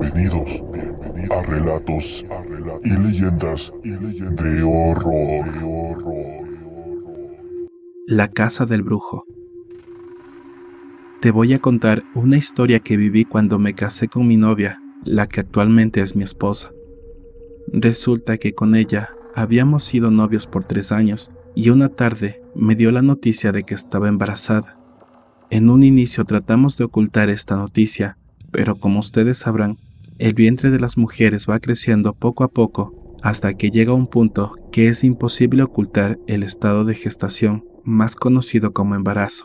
Bienvenidos, a relatos, y leyendas y leyendas horror. La casa del brujo. Te voy a contar una historia que viví cuando me casé con mi novia, la que actualmente es mi esposa. Resulta que con ella habíamos sido novios por tres años y una tarde me dio la noticia de que estaba embarazada. En un inicio tratamos de ocultar esta noticia pero como ustedes sabrán, el vientre de las mujeres va creciendo poco a poco hasta que llega un punto que es imposible ocultar el estado de gestación, más conocido como embarazo.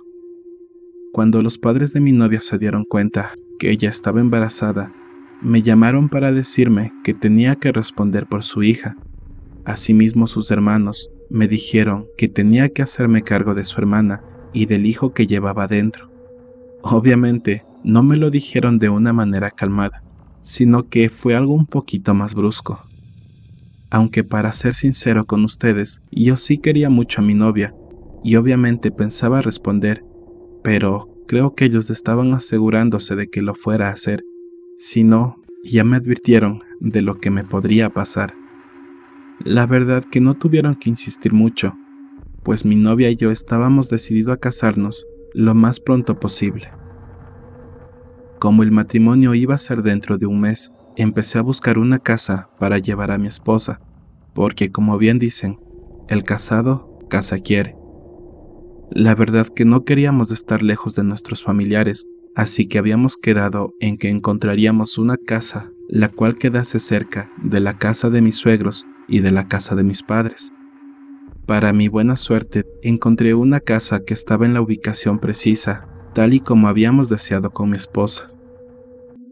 Cuando los padres de mi novia se dieron cuenta que ella estaba embarazada, me llamaron para decirme que tenía que responder por su hija. Asimismo sus hermanos me dijeron que tenía que hacerme cargo de su hermana y del hijo que llevaba dentro. Obviamente, no me lo dijeron de una manera calmada, sino que fue algo un poquito más brusco. Aunque para ser sincero con ustedes, yo sí quería mucho a mi novia, y obviamente pensaba responder, pero creo que ellos estaban asegurándose de que lo fuera a hacer. Si no, ya me advirtieron de lo que me podría pasar. La verdad que no tuvieron que insistir mucho, pues mi novia y yo estábamos decididos a casarnos lo más pronto posible. Como el matrimonio iba a ser dentro de un mes, empecé a buscar una casa para llevar a mi esposa, porque como bien dicen, el casado casa quiere. La verdad que no queríamos estar lejos de nuestros familiares, así que habíamos quedado en que encontraríamos una casa, la cual quedase cerca de la casa de mis suegros y de la casa de mis padres. Para mi buena suerte, encontré una casa que estaba en la ubicación precisa tal y como habíamos deseado con mi esposa.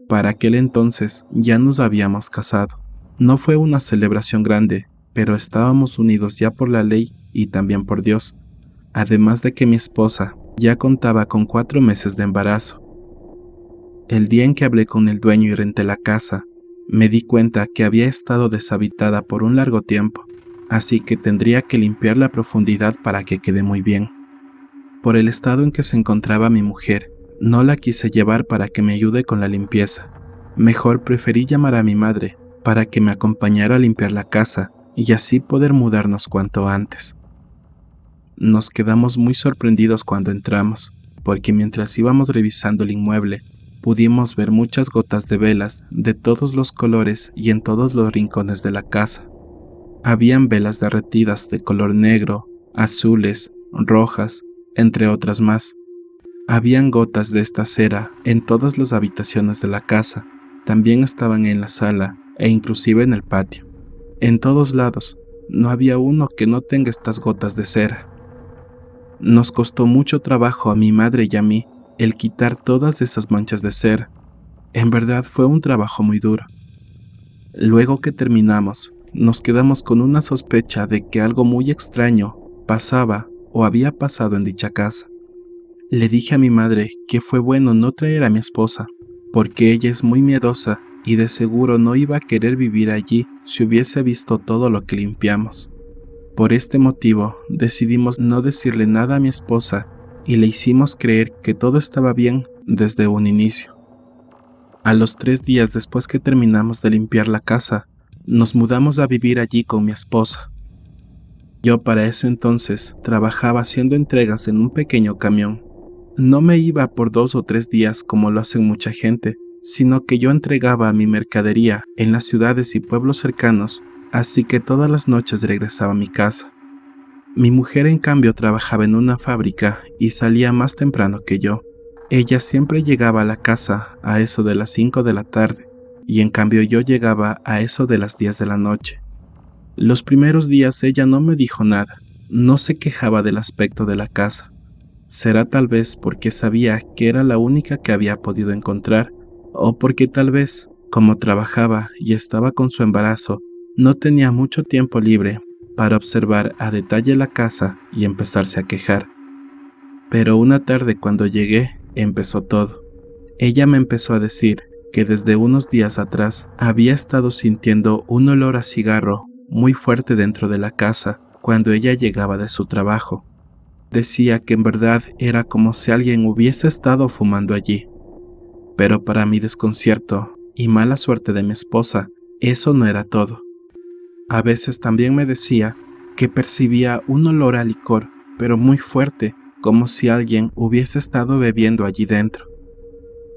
Para aquel entonces ya nos habíamos casado. No fue una celebración grande, pero estábamos unidos ya por la ley y también por Dios, además de que mi esposa ya contaba con cuatro meses de embarazo. El día en que hablé con el dueño y renté la casa, me di cuenta que había estado deshabitada por un largo tiempo, así que tendría que limpiar la profundidad para que quede muy bien por el estado en que se encontraba mi mujer, no la quise llevar para que me ayude con la limpieza. Mejor preferí llamar a mi madre para que me acompañara a limpiar la casa y así poder mudarnos cuanto antes. Nos quedamos muy sorprendidos cuando entramos, porque mientras íbamos revisando el inmueble, pudimos ver muchas gotas de velas de todos los colores y en todos los rincones de la casa. Habían velas derretidas de color negro, azules, rojas, entre otras más. Habían gotas de esta cera en todas las habitaciones de la casa, también estaban en la sala e inclusive en el patio. En todos lados, no había uno que no tenga estas gotas de cera. Nos costó mucho trabajo a mi madre y a mí el quitar todas esas manchas de cera. En verdad fue un trabajo muy duro. Luego que terminamos, nos quedamos con una sospecha de que algo muy extraño pasaba había pasado en dicha casa. Le dije a mi madre que fue bueno no traer a mi esposa, porque ella es muy miedosa y de seguro no iba a querer vivir allí si hubiese visto todo lo que limpiamos. Por este motivo decidimos no decirle nada a mi esposa y le hicimos creer que todo estaba bien desde un inicio. A los tres días después que terminamos de limpiar la casa, nos mudamos a vivir allí con mi esposa. Yo para ese entonces trabajaba haciendo entregas en un pequeño camión. No me iba por dos o tres días como lo hacen mucha gente, sino que yo entregaba mi mercadería en las ciudades y pueblos cercanos, así que todas las noches regresaba a mi casa. Mi mujer en cambio trabajaba en una fábrica y salía más temprano que yo. Ella siempre llegaba a la casa a eso de las 5 de la tarde y en cambio yo llegaba a eso de las 10 de la noche. Los primeros días ella no me dijo nada, no se quejaba del aspecto de la casa. Será tal vez porque sabía que era la única que había podido encontrar, o porque tal vez, como trabajaba y estaba con su embarazo, no tenía mucho tiempo libre para observar a detalle la casa y empezarse a quejar. Pero una tarde cuando llegué, empezó todo. Ella me empezó a decir que desde unos días atrás había estado sintiendo un olor a cigarro muy fuerte dentro de la casa cuando ella llegaba de su trabajo. Decía que en verdad era como si alguien hubiese estado fumando allí. Pero para mi desconcierto y mala suerte de mi esposa, eso no era todo. A veces también me decía que percibía un olor a licor, pero muy fuerte, como si alguien hubiese estado bebiendo allí dentro.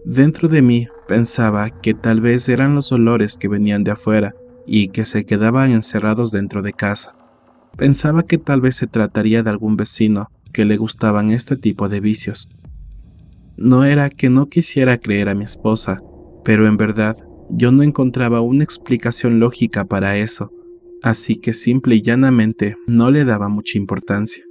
Dentro de mí pensaba que tal vez eran los olores que venían de afuera, y que se quedaban encerrados dentro de casa. Pensaba que tal vez se trataría de algún vecino que le gustaban este tipo de vicios. No era que no quisiera creer a mi esposa, pero en verdad yo no encontraba una explicación lógica para eso, así que simple y llanamente no le daba mucha importancia.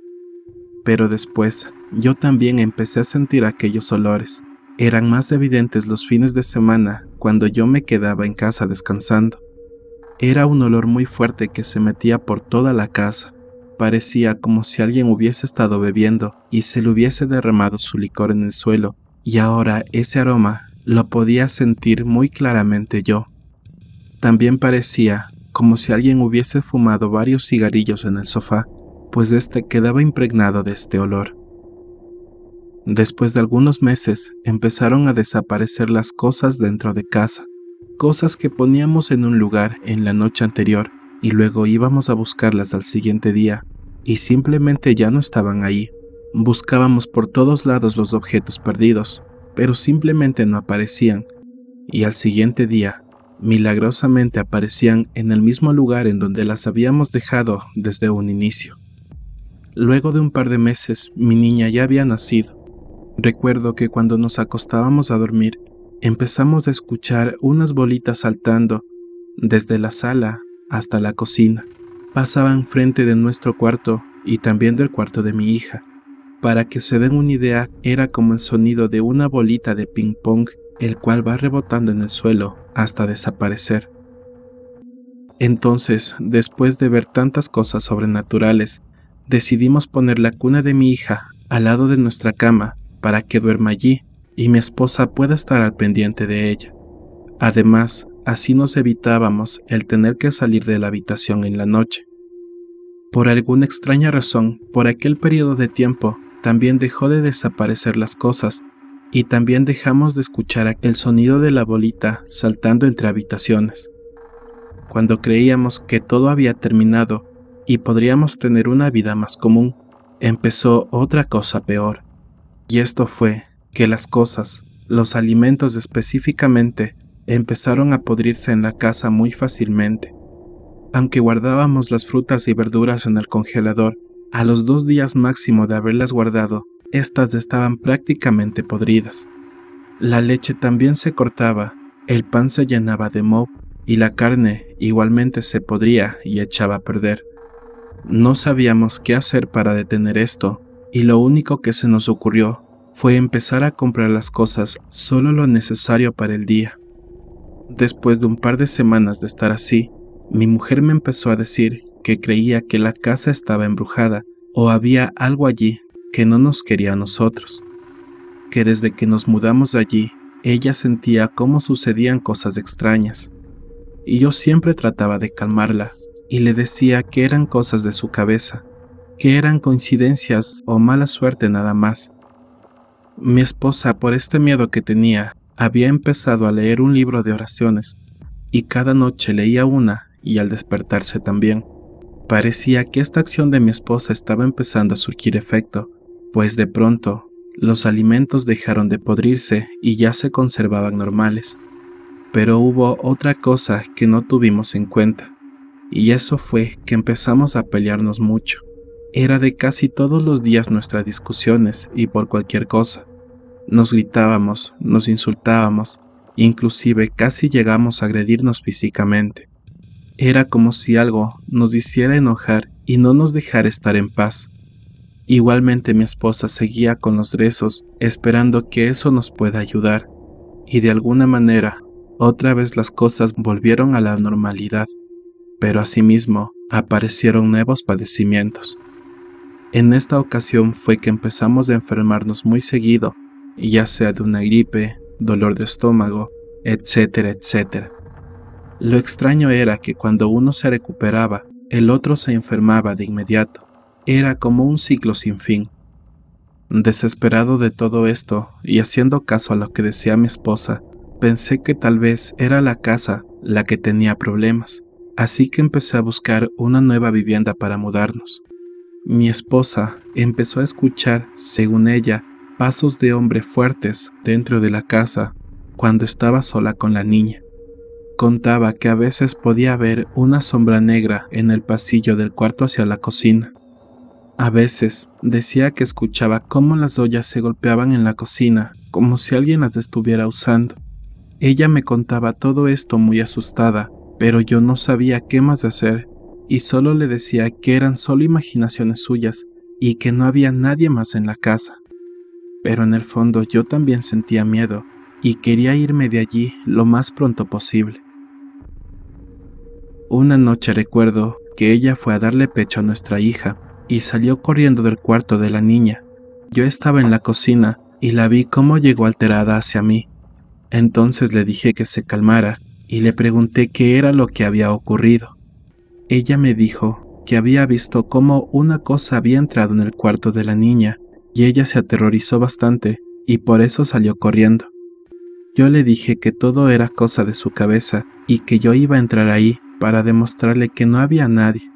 Pero después, yo también empecé a sentir aquellos olores. Eran más evidentes los fines de semana cuando yo me quedaba en casa descansando. Era un olor muy fuerte que se metía por toda la casa. Parecía como si alguien hubiese estado bebiendo y se le hubiese derramado su licor en el suelo, y ahora ese aroma lo podía sentir muy claramente yo. También parecía como si alguien hubiese fumado varios cigarrillos en el sofá, pues éste quedaba impregnado de este olor. Después de algunos meses empezaron a desaparecer las cosas dentro de casa, cosas que poníamos en un lugar en la noche anterior y luego íbamos a buscarlas al siguiente día y simplemente ya no estaban ahí. Buscábamos por todos lados los objetos perdidos, pero simplemente no aparecían y al siguiente día milagrosamente aparecían en el mismo lugar en donde las habíamos dejado desde un inicio. Luego de un par de meses, mi niña ya había nacido. Recuerdo que cuando nos acostábamos a dormir, empezamos a escuchar unas bolitas saltando desde la sala hasta la cocina. Pasaban frente de nuestro cuarto y también del cuarto de mi hija. Para que se den una idea, era como el sonido de una bolita de ping pong, el cual va rebotando en el suelo hasta desaparecer. Entonces, después de ver tantas cosas sobrenaturales, decidimos poner la cuna de mi hija al lado de nuestra cama para que duerma allí y mi esposa pueda estar al pendiente de ella. Además, así nos evitábamos el tener que salir de la habitación en la noche. Por alguna extraña razón, por aquel periodo de tiempo, también dejó de desaparecer las cosas y también dejamos de escuchar el sonido de la bolita saltando entre habitaciones. Cuando creíamos que todo había terminado y podríamos tener una vida más común, empezó otra cosa peor. Y esto fue que las cosas, los alimentos específicamente, empezaron a podrirse en la casa muy fácilmente. Aunque guardábamos las frutas y verduras en el congelador, a los dos días máximo de haberlas guardado, éstas estaban prácticamente podridas. La leche también se cortaba, el pan se llenaba de moho y la carne igualmente se podría y echaba a perder. No sabíamos qué hacer para detener esto, y lo único que se nos ocurrió fue empezar a comprar las cosas, solo lo necesario para el día. Después de un par de semanas de estar así, mi mujer me empezó a decir que creía que la casa estaba embrujada o había algo allí que no nos quería a nosotros, que desde que nos mudamos de allí, ella sentía cómo sucedían cosas extrañas, y yo siempre trataba de calmarla y le decía que eran cosas de su cabeza, que eran coincidencias o mala suerte nada más, mi esposa, por este miedo que tenía, había empezado a leer un libro de oraciones, y cada noche leía una y al despertarse también. Parecía que esta acción de mi esposa estaba empezando a surgir efecto, pues de pronto los alimentos dejaron de podrirse y ya se conservaban normales. Pero hubo otra cosa que no tuvimos en cuenta, y eso fue que empezamos a pelearnos mucho. Era de casi todos los días nuestras discusiones y por cualquier cosa. Nos gritábamos, nos insultábamos, inclusive casi llegamos a agredirnos físicamente. Era como si algo nos hiciera enojar y no nos dejara estar en paz. Igualmente mi esposa seguía con los rezos, esperando que eso nos pueda ayudar, y de alguna manera, otra vez las cosas volvieron a la normalidad, pero asimismo aparecieron nuevos padecimientos. En esta ocasión fue que empezamos a enfermarnos muy seguido ya sea de una gripe, dolor de estómago, etcétera, etcétera. Lo extraño era que cuando uno se recuperaba, el otro se enfermaba de inmediato. Era como un ciclo sin fin. Desesperado de todo esto y haciendo caso a lo que decía mi esposa, pensé que tal vez era la casa la que tenía problemas, así que empecé a buscar una nueva vivienda para mudarnos. Mi esposa empezó a escuchar, según ella, pasos de hombre fuertes dentro de la casa cuando estaba sola con la niña. Contaba que a veces podía ver una sombra negra en el pasillo del cuarto hacia la cocina. A veces decía que escuchaba cómo las ollas se golpeaban en la cocina, como si alguien las estuviera usando. Ella me contaba todo esto muy asustada, pero yo no sabía qué más hacer, y solo le decía que eran solo imaginaciones suyas y que no había nadie más en la casa pero en el fondo yo también sentía miedo y quería irme de allí lo más pronto posible. Una noche recuerdo que ella fue a darle pecho a nuestra hija y salió corriendo del cuarto de la niña. Yo estaba en la cocina y la vi cómo llegó alterada hacia mí. Entonces le dije que se calmara y le pregunté qué era lo que había ocurrido. Ella me dijo que había visto cómo una cosa había entrado en el cuarto de la niña y ella se aterrorizó bastante y por eso salió corriendo. Yo le dije que todo era cosa de su cabeza y que yo iba a entrar ahí para demostrarle que no había nadie.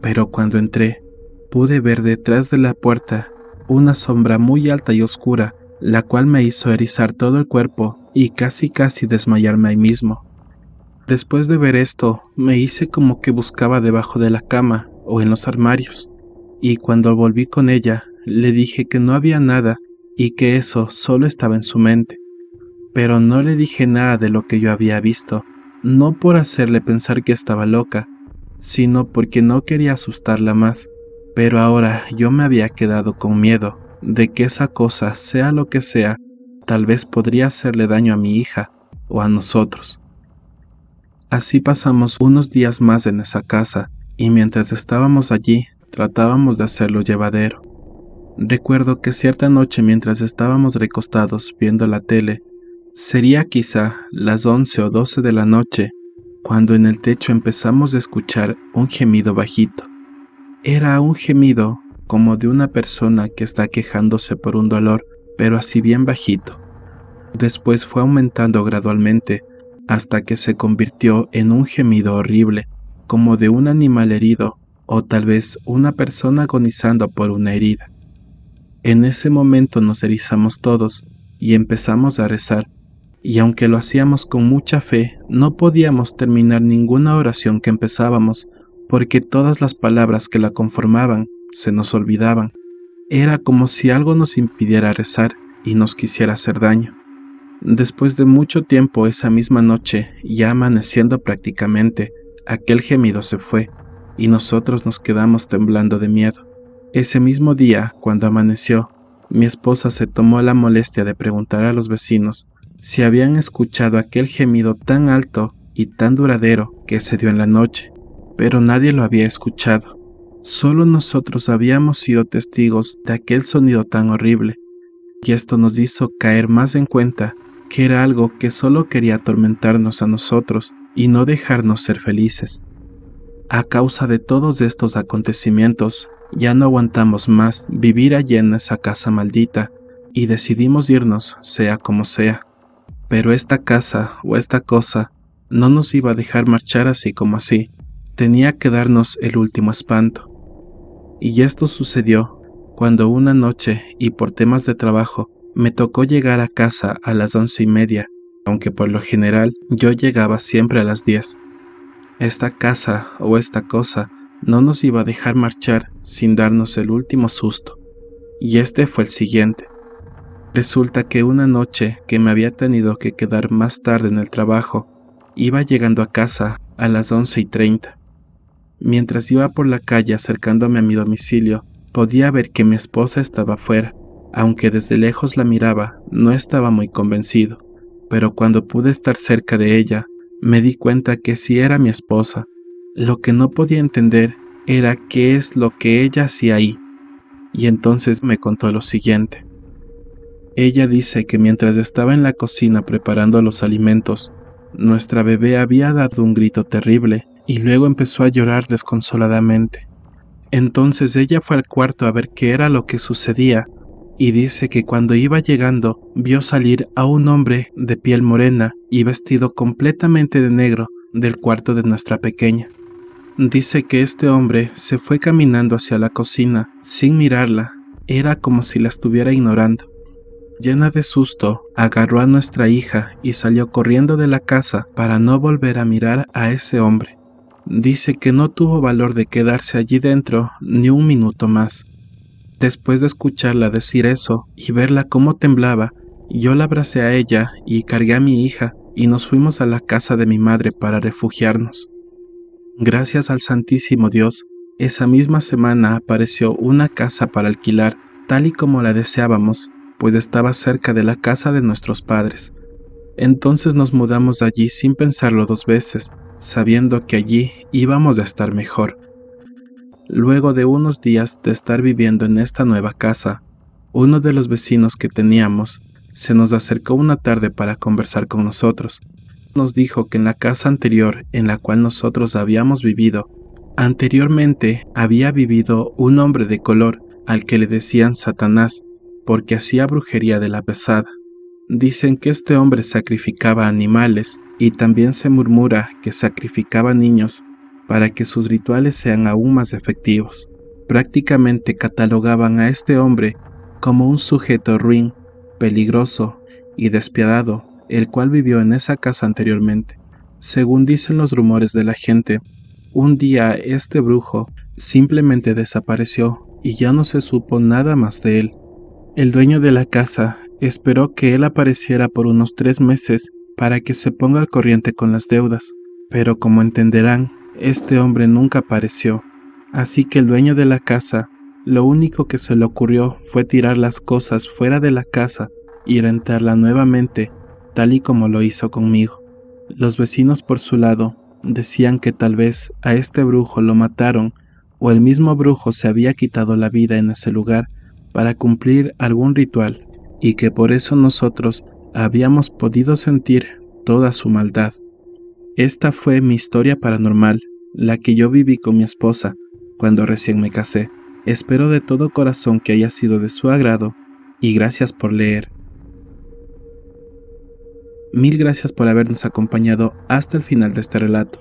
Pero cuando entré, pude ver detrás de la puerta una sombra muy alta y oscura, la cual me hizo erizar todo el cuerpo y casi casi desmayarme ahí mismo. Después de ver esto, me hice como que buscaba debajo de la cama o en los armarios, y cuando volví con ella, le dije que no había nada y que eso solo estaba en su mente, pero no le dije nada de lo que yo había visto, no por hacerle pensar que estaba loca, sino porque no quería asustarla más, pero ahora yo me había quedado con miedo de que esa cosa, sea lo que sea, tal vez podría hacerle daño a mi hija o a nosotros. Así pasamos unos días más en esa casa, y mientras estábamos allí, tratábamos de hacerlo llevadero. Recuerdo que cierta noche mientras estábamos recostados viendo la tele, sería quizá las 11 o 12 de la noche, cuando en el techo empezamos a escuchar un gemido bajito. Era un gemido como de una persona que está quejándose por un dolor, pero así bien bajito. Después fue aumentando gradualmente hasta que se convirtió en un gemido horrible, como de un animal herido o tal vez una persona agonizando por una herida. En ese momento nos erizamos todos y empezamos a rezar, y aunque lo hacíamos con mucha fe, no podíamos terminar ninguna oración que empezábamos, porque todas las palabras que la conformaban se nos olvidaban. Era como si algo nos impidiera rezar y nos quisiera hacer daño. Después de mucho tiempo esa misma noche, ya amaneciendo prácticamente, aquel gemido se fue, y nosotros nos quedamos temblando de miedo. Ese mismo día, cuando amaneció, mi esposa se tomó la molestia de preguntar a los vecinos si habían escuchado aquel gemido tan alto y tan duradero que se dio en la noche, pero nadie lo había escuchado. Solo nosotros habíamos sido testigos de aquel sonido tan horrible, y esto nos hizo caer más en cuenta que era algo que solo quería atormentarnos a nosotros y no dejarnos ser felices. A causa de todos estos acontecimientos, ya no aguantamos más vivir allí en esa casa maldita y decidimos irnos, sea como sea. Pero esta casa o esta cosa no nos iba a dejar marchar así como así. Tenía que darnos el último espanto. Y esto sucedió cuando una noche y por temas de trabajo me tocó llegar a casa a las once y media, aunque por lo general yo llegaba siempre a las diez. Esta casa o esta cosa no nos iba a dejar marchar sin darnos el último susto, y este fue el siguiente. Resulta que una noche que me había tenido que quedar más tarde en el trabajo, iba llegando a casa a las once y Mientras iba por la calle acercándome a mi domicilio, podía ver que mi esposa estaba afuera, aunque desde lejos la miraba, no estaba muy convencido, pero cuando pude estar cerca de ella, me di cuenta que si era mi esposa, lo que no podía entender era qué es lo que ella hacía ahí. Y entonces me contó lo siguiente. Ella dice que mientras estaba en la cocina preparando los alimentos, nuestra bebé había dado un grito terrible y luego empezó a llorar desconsoladamente. Entonces ella fue al cuarto a ver qué era lo que sucedía y dice que cuando iba llegando vio salir a un hombre de piel morena y vestido completamente de negro del cuarto de nuestra pequeña. Dice que este hombre se fue caminando hacia la cocina sin mirarla. Era como si la estuviera ignorando. Llena de susto, agarró a nuestra hija y salió corriendo de la casa para no volver a mirar a ese hombre. Dice que no tuvo valor de quedarse allí dentro ni un minuto más. Después de escucharla decir eso y verla cómo temblaba, yo la abracé a ella y cargué a mi hija y nos fuimos a la casa de mi madre para refugiarnos. Gracias al Santísimo Dios, esa misma semana apareció una casa para alquilar, tal y como la deseábamos, pues estaba cerca de la casa de nuestros padres. Entonces nos mudamos de allí sin pensarlo dos veces, sabiendo que allí íbamos a estar mejor. Luego de unos días de estar viviendo en esta nueva casa, uno de los vecinos que teníamos se nos acercó una tarde para conversar con nosotros, nos dijo que en la casa anterior en la cual nosotros habíamos vivido, anteriormente había vivido un hombre de color al que le decían Satanás, porque hacía brujería de la pesada. Dicen que este hombre sacrificaba animales y también se murmura que sacrificaba niños para que sus rituales sean aún más efectivos. Prácticamente catalogaban a este hombre como un sujeto ruin, peligroso y despiadado el cual vivió en esa casa anteriormente. Según dicen los rumores de la gente, un día este brujo simplemente desapareció y ya no se supo nada más de él. El dueño de la casa esperó que él apareciera por unos tres meses para que se ponga al corriente con las deudas, pero como entenderán, este hombre nunca apareció, así que el dueño de la casa lo único que se le ocurrió fue tirar las cosas fuera de la casa y rentarla nuevamente tal y como lo hizo conmigo. Los vecinos por su lado decían que tal vez a este brujo lo mataron o el mismo brujo se había quitado la vida en ese lugar para cumplir algún ritual y que por eso nosotros habíamos podido sentir toda su maldad. Esta fue mi historia paranormal, la que yo viví con mi esposa cuando recién me casé. Espero de todo corazón que haya sido de su agrado y gracias por leer mil gracias por habernos acompañado hasta el final de este relato.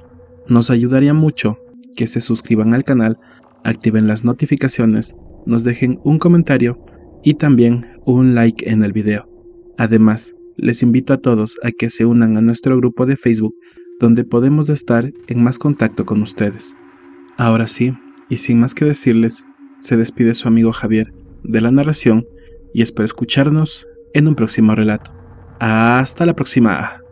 Nos ayudaría mucho que se suscriban al canal, activen las notificaciones, nos dejen un comentario y también un like en el video. Además, les invito a todos a que se unan a nuestro grupo de Facebook donde podemos estar en más contacto con ustedes. Ahora sí, y sin más que decirles, se despide su amigo Javier de la narración y espero escucharnos en un próximo relato. Hasta la próxima.